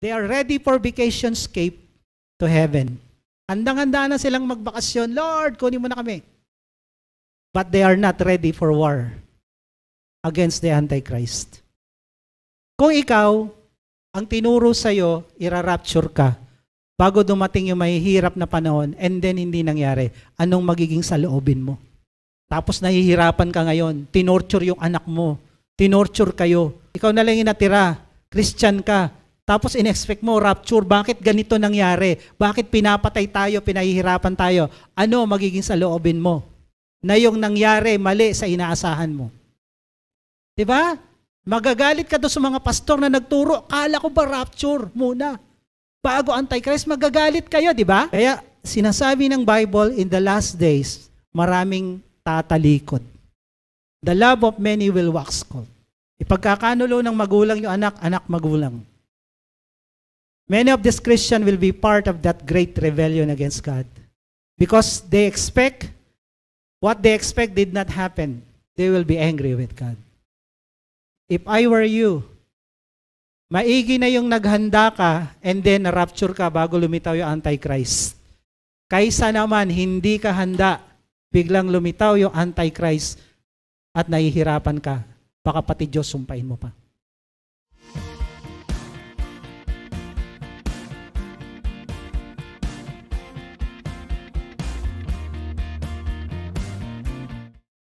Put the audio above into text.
They are ready for vacation scape to heaven. Handang-handa na silang magbakasyon. Lord, kunin mo na kami. But they are not ready for war against the Antichrist. Kung ikaw, ang tinuro sa'yo, irarapture ka bago dumating yung mahihirap na panahon and then hindi nangyari, anong magiging saloobin mo? Tapos nahihirapan ka ngayon, tinorture yung anak mo, tinorture kayo, ikaw na lang yung natira, Christian ka, tapos inexpect mo, rapture, bakit ganito nangyari? Bakit pinapatay tayo, pinahihirapan tayo? Ano magiging sa loobin mo? Na yung nangyari, mali sa inaasahan mo. Di ba? Magagalit ka doon sa mga pastor na nagturo, kala ko ba rapture muna? Bago Antichrist, magagalit kayo, di ba? Kaya sinasabi ng Bible, in the last days, maraming tatalikod. The love of many will wax cold. Ipagkakanulo ng magulang yung anak, anak magulang. Many of these Christians will be part of that great rebellion against God because they expect what they expect did not happen. They will be angry with God. If I were you, maigi na yung naghanda ka and then na-rapture ka bago lumitaw yung Antichrist. Kaysa naman, hindi ka handa, biglang lumitaw yung Antichrist at nahihirapan ka. Baka pati Diyos sumpain mo pa.